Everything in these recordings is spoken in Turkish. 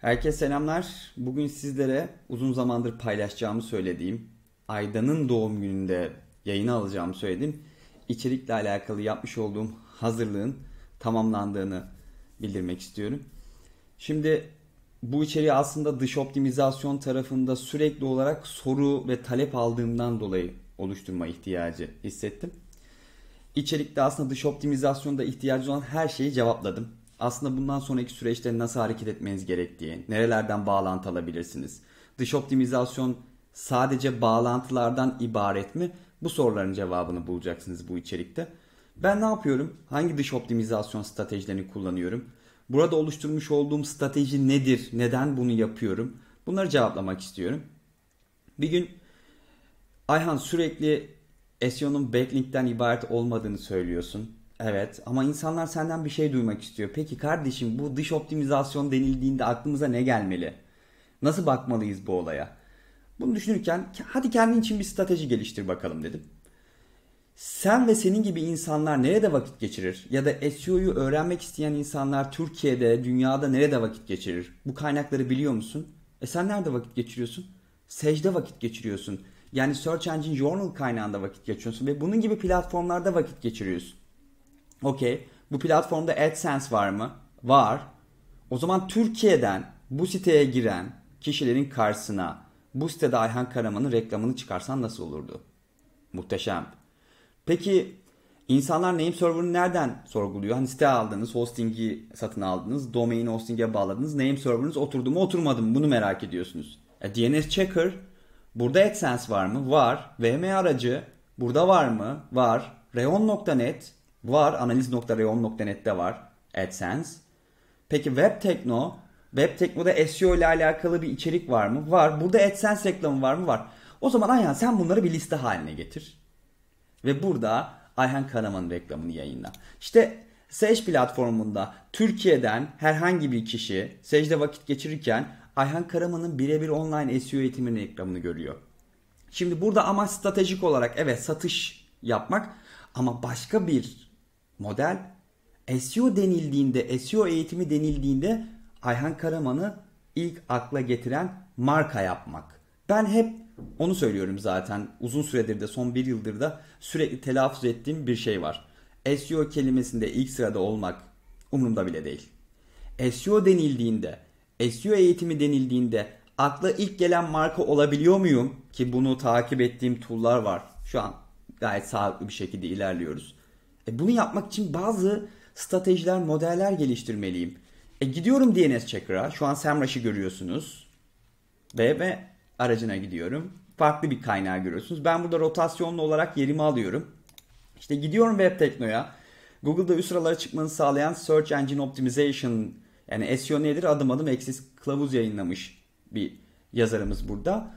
Herkese selamlar. Bugün sizlere uzun zamandır paylaşacağımı söylediğim, Ayda'nın doğum gününde yayına alacağımı söyledim. içerikle alakalı yapmış olduğum hazırlığın tamamlandığını bildirmek istiyorum. Şimdi bu içeriği aslında dış optimizasyon tarafında sürekli olarak soru ve talep aldığımdan dolayı oluşturma ihtiyacı hissettim. İçerikte aslında dış optimizasyonda ihtiyacı olan her şeyi cevapladım aslında bundan sonraki süreçte nasıl hareket etmeniz gerektiği, nerelerden bağlantı alabilirsiniz? Dış optimizasyon sadece bağlantılardan ibaret mi? Bu soruların cevabını bulacaksınız bu içerikte. Ben ne yapıyorum? Hangi dış optimizasyon stratejilerini kullanıyorum? Burada oluşturmuş olduğum strateji nedir? Neden bunu yapıyorum? Bunları cevaplamak istiyorum. Bir gün Ayhan sürekli SEO'nun backlink'ten ibaret olmadığını söylüyorsun. Evet ama insanlar senden bir şey duymak istiyor. Peki kardeşim bu dış optimizasyon denildiğinde aklımıza ne gelmeli? Nasıl bakmalıyız bu olaya? Bunu düşünürken hadi kendin için bir strateji geliştir bakalım dedim. Sen ve senin gibi insanlar nerede vakit geçirir? Ya da SEO'yu öğrenmek isteyen insanlar Türkiye'de, dünyada nerede vakit geçirir? Bu kaynakları biliyor musun? E sen nerede vakit geçiriyorsun? Secde vakit geçiriyorsun. Yani Search Engine Journal kaynağında vakit geçiriyorsun ve bunun gibi platformlarda vakit geçiriyorsun. Okey. Bu platformda AdSense var mı? Var. O zaman Türkiye'den bu siteye giren kişilerin karşısına bu sitede Ayhan Karaman'ın reklamını çıkarsan nasıl olurdu? Muhteşem. Peki insanlar name server'ını nereden sorguluyor? Hani site aldınız, hosting'i satın aldınız, domain hosting'e bağladınız, name server'ınız oturdu mu oturmadı mı bunu merak ediyorsunuz. E, DNS checker burada AdSense var mı? Var. VM aracı burada var mı? Var. Reon.net Var. Analiz.reon.net'te var. AdSense. Peki Web Tekno. Web SEO ile alakalı bir içerik var mı? Var. Burada AdSense reklamı var mı? Var. O zaman Ayhan sen bunları bir liste haline getir. Ve burada Ayhan Karaman'ın reklamını yayınla. İşte Sej platformunda Türkiye'den herhangi bir kişi Sej'de vakit geçirirken Ayhan Karaman'ın birebir online SEO eğitiminin reklamını görüyor. Şimdi burada ama stratejik olarak evet satış yapmak ama başka bir model SEO denildiğinde, SEO eğitimi denildiğinde Ayhan Karaman'ı ilk akla getiren marka yapmak. Ben hep onu söylüyorum zaten uzun süredir de son bir yıldır da sürekli telaffuz ettiğim bir şey var. SEO kelimesinde ilk sırada olmak umurumda bile değil. SEO denildiğinde, SEO eğitimi denildiğinde akla ilk gelen marka olabiliyor muyum? Ki bunu takip ettiğim tool'lar var. Şu an gayet sağlıklı bir şekilde ilerliyoruz. E bunu yapmak için bazı stratejiler, modeller geliştirmeliyim. E gidiyorum DNS checker'a. Şu an SEMrush'ı görüyorsunuz. Ve, ve aracına gidiyorum. Farklı bir kaynağı görüyorsunuz. Ben burada rotasyonlu olarak yerimi alıyorum. İşte gidiyorum web teknoya. Google'da üst sıralara çıkmanı sağlayan Search Engine Optimization yani SEO nedir adım adım eksiz kılavuz yayınlamış bir yazarımız burada.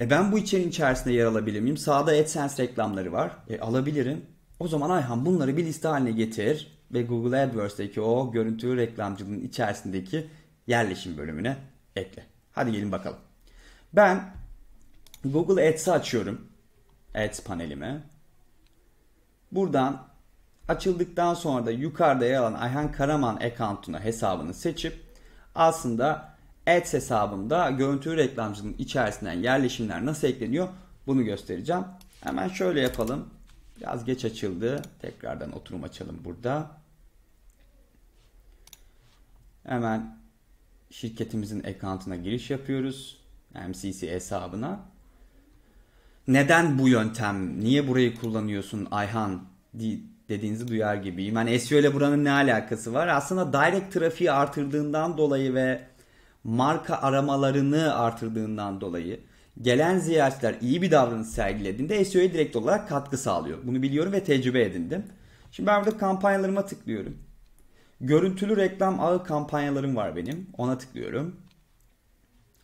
E ben bu içeriğin içerisinde yer alabilir miyim? Sağda AdSense reklamları var. E alabilirim. O zaman Ayhan bunları bir liste haline getir ve Google AdWords'teki o görüntü reklamcılığın içerisindeki yerleşim bölümüne ekle. Hadi gelin bakalım. Ben Google Ads'ı açıyorum. Ads panelime. Buradan açıldıktan sonra da yukarıda yer alan Ayhan Karaman account'una hesabını seçip aslında Ads hesabımda görüntü reklamcının içerisinden yerleşimler nasıl ekleniyor bunu göstereceğim. Hemen şöyle yapalım. Biraz geç açıldı. Tekrardan oturum açalım burada. Hemen şirketimizin ekrantına giriş yapıyoruz. MCC hesabına. Neden bu yöntem? Niye burayı kullanıyorsun Ayhan dediğinizi duyar gibiyim. Hani SEO ile buranın ne alakası var? Aslında direct trafiği artırdığından dolayı ve marka aramalarını artırdığından dolayı gelen ziyaretçiler iyi bir davranış sergilediğinde SEO'ya direkt olarak katkı sağlıyor. Bunu biliyorum ve tecrübe edindim. Şimdi ben burada kampanyalarıma tıklıyorum. Görüntülü reklam ağı kampanyalarım var benim. Ona tıklıyorum.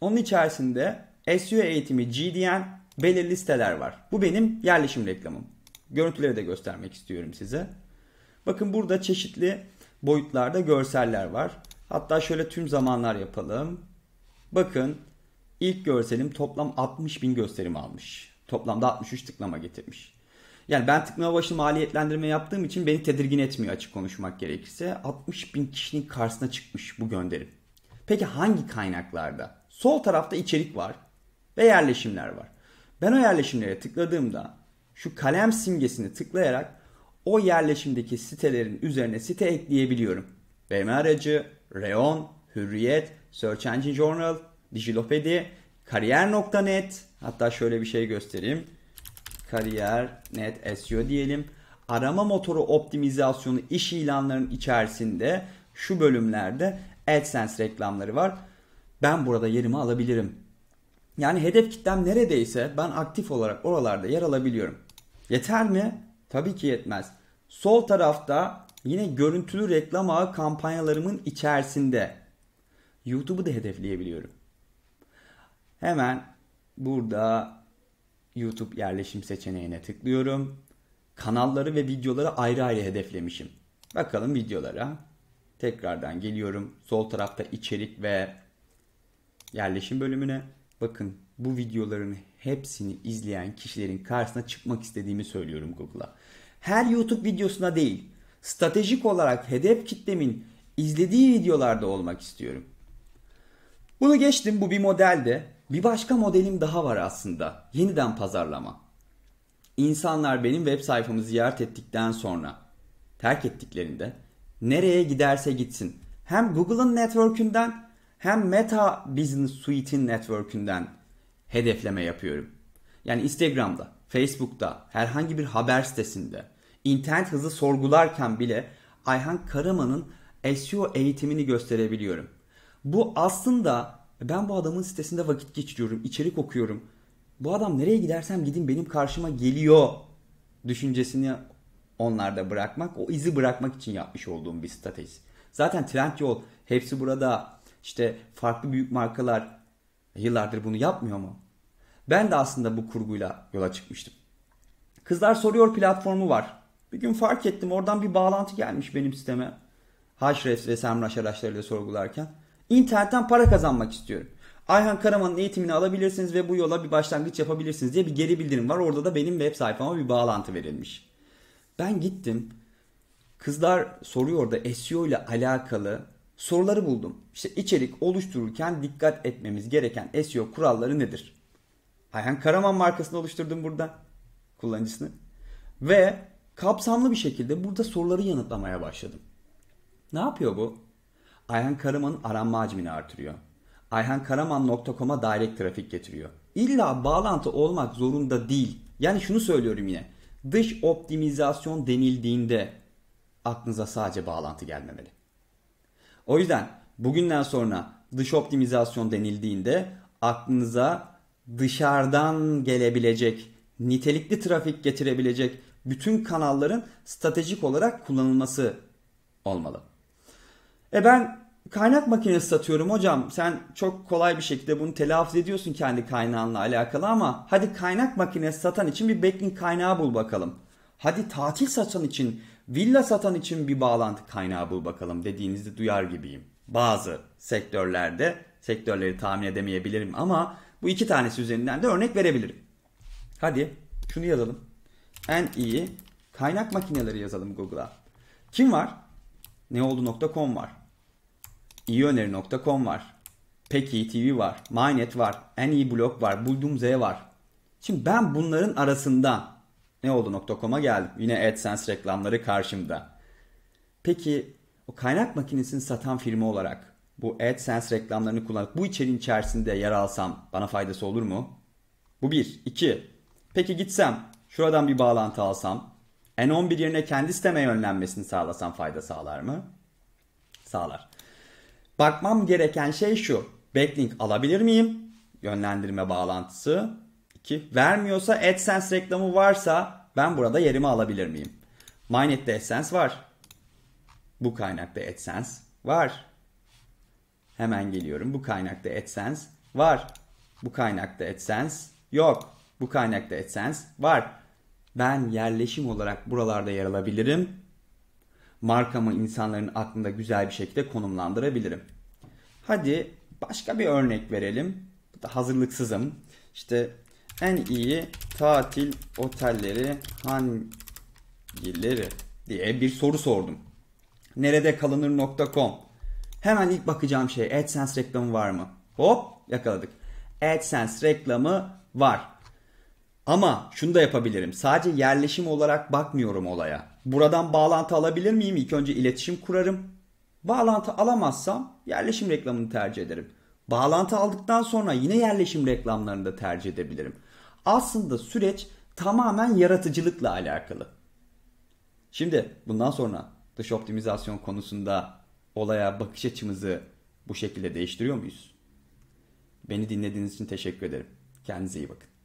Onun içerisinde SEO eğitimi GDN belirli siteler var. Bu benim yerleşim reklamım. Görüntüleri de göstermek istiyorum size. Bakın burada çeşitli boyutlarda görseller var. Hatta şöyle tüm zamanlar yapalım. Bakın İlk görselim toplam 60 bin gösterim almış. Toplamda 63 tıklama getirmiş. Yani ben tıklama başı maliyetlendirme yaptığım için beni tedirgin etmiyor açık konuşmak gerekirse. 60 bin kişinin karşısına çıkmış bu gönderim. Peki hangi kaynaklarda? Sol tarafta içerik var ve yerleşimler var. Ben o yerleşimlere tıkladığımda şu kalem simgesini tıklayarak o yerleşimdeki sitelerin üzerine site ekleyebiliyorum. BM aracı, Reon, Hürriyet, Search Engine Journal, Dijilopedi, kariyer.net hatta şöyle bir şey göstereyim. Kariyer.net SEO diyelim. Arama motoru optimizasyonu iş ilanlarının içerisinde şu bölümlerde AdSense reklamları var. Ben burada yerimi alabilirim. Yani hedef kitlem neredeyse ben aktif olarak oralarda yer alabiliyorum. Yeter mi? Tabii ki yetmez. Sol tarafta yine görüntülü reklam ağı kampanyalarımın içerisinde YouTube'u da hedefleyebiliyorum. Hemen burada YouTube yerleşim seçeneğine tıklıyorum. Kanalları ve videoları ayrı ayrı hedeflemişim. Bakalım videolara. Tekrardan geliyorum. Sol tarafta içerik ve yerleşim bölümüne. Bakın bu videoların hepsini izleyen kişilerin karşısına çıkmak istediğimi söylüyorum Google'a. Her YouTube videosuna değil, stratejik olarak hedef kitlemin izlediği videolarda olmak istiyorum. Bunu geçtim bu bir modelde. Bir başka modelim daha var aslında. Yeniden pazarlama. İnsanlar benim web sayfamı ziyaret ettikten sonra terk ettiklerinde nereye giderse gitsin hem Google'ın network'ünden hem Meta Business Suite'in network'ünden hedefleme yapıyorum. Yani Instagram'da, Facebook'ta, herhangi bir haber sitesinde, internet hızı sorgularken bile Ayhan Karaman'ın SEO eğitimini gösterebiliyorum. Bu aslında ben bu adamın sitesinde vakit geçiriyorum, içerik okuyorum. Bu adam nereye gidersem gideyim benim karşıma geliyor düşüncesini onlarda bırakmak, o izi bırakmak için yapmış olduğum bir strateji. Zaten Trendyol hepsi burada işte farklı büyük markalar yıllardır bunu yapmıyor mu? Ben de aslında bu kurguyla yola çıkmıştım. Kızlar Soruyor platformu var. Bir gün fark ettim oradan bir bağlantı gelmiş benim siteme. Haşref ve Semraş araçlarıyla sorgularken. İnternetten para kazanmak istiyorum. Ayhan Karaman'ın eğitimini alabilirsiniz ve bu yola bir başlangıç yapabilirsiniz diye bir geri bildirim var. Orada da benim web sayfama bir bağlantı verilmiş. Ben gittim. Kızlar soruyor da SEO ile alakalı soruları buldum. İşte içerik oluştururken dikkat etmemiz gereken SEO kuralları nedir? Ayhan Karaman markasını oluşturdum burada. Kullanıcısını. Ve kapsamlı bir şekilde burada soruları yanıtlamaya başladım. Ne yapıyor bu? Ayhan Karaman'ın aranma hacmini artırıyor. Ayhankaraman.com'a direkt trafik getiriyor. İlla bağlantı olmak zorunda değil. Yani şunu söylüyorum yine. Dış optimizasyon denildiğinde aklınıza sadece bağlantı gelmemeli. O yüzden bugünden sonra dış optimizasyon denildiğinde aklınıza dışarıdan gelebilecek, nitelikli trafik getirebilecek bütün kanalların stratejik olarak kullanılması olmalı. E ben kaynak makinesi satıyorum hocam. Sen çok kolay bir şekilde bunu telaffuz ediyorsun kendi kaynağınla alakalı ama hadi kaynak makinesi satan için bir backlink kaynağı bul bakalım. Hadi tatil satan için, villa satan için bir bağlantı kaynağı bul bakalım dediğinizi duyar gibiyim. Bazı sektörlerde sektörleri tahmin edemeyebilirim ama bu iki tanesi üzerinden de örnek verebilirim. Hadi şunu yazalım. En iyi kaynak makineleri yazalım Google'a. Kim var? Neoldu.com var iyiöneri.com var. Peki TV var. MyNet var. En iyi blog var. Buldum Z var. Şimdi ben bunların arasında ne oldu? oldu.com'a geldim. Yine AdSense reklamları karşımda. Peki o kaynak makinesini satan firma olarak bu AdSense reklamlarını kullanıp bu içeriğin içerisinde yer alsam bana faydası olur mu? Bu bir. iki. Peki gitsem şuradan bir bağlantı alsam N11 yerine kendi siteme yönlenmesini sağlasam fayda sağlar mı? Sağlar. Bakmam gereken şey şu. Backlink alabilir miyim? Yönlendirme bağlantısı. 2. Vermiyorsa AdSense reklamı varsa ben burada yerimi alabilir miyim? MyNet'te AdSense var. Bu kaynakta AdSense var. Hemen geliyorum. Bu kaynakta AdSense var. Bu kaynakta AdSense yok. Bu kaynakta AdSense var. Ben yerleşim olarak buralarda yer alabilirim markamı insanların aklında güzel bir şekilde konumlandırabilirim. Hadi başka bir örnek verelim. Hazırlıksızım. İşte en iyi tatil otelleri hangileri diye bir soru sordum. Nerede kalınır.com Hemen ilk bakacağım şey AdSense reklamı var mı? Hop yakaladık. AdSense reklamı var. Ama şunu da yapabilirim. Sadece yerleşim olarak bakmıyorum olaya. Buradan bağlantı alabilir miyim? İlk önce iletişim kurarım. Bağlantı alamazsam yerleşim reklamını tercih ederim. Bağlantı aldıktan sonra yine yerleşim reklamlarını da tercih edebilirim. Aslında süreç tamamen yaratıcılıkla alakalı. Şimdi bundan sonra dış optimizasyon konusunda olaya bakış açımızı bu şekilde değiştiriyor muyuz? Beni dinlediğiniz için teşekkür ederim. Kendinize iyi bakın.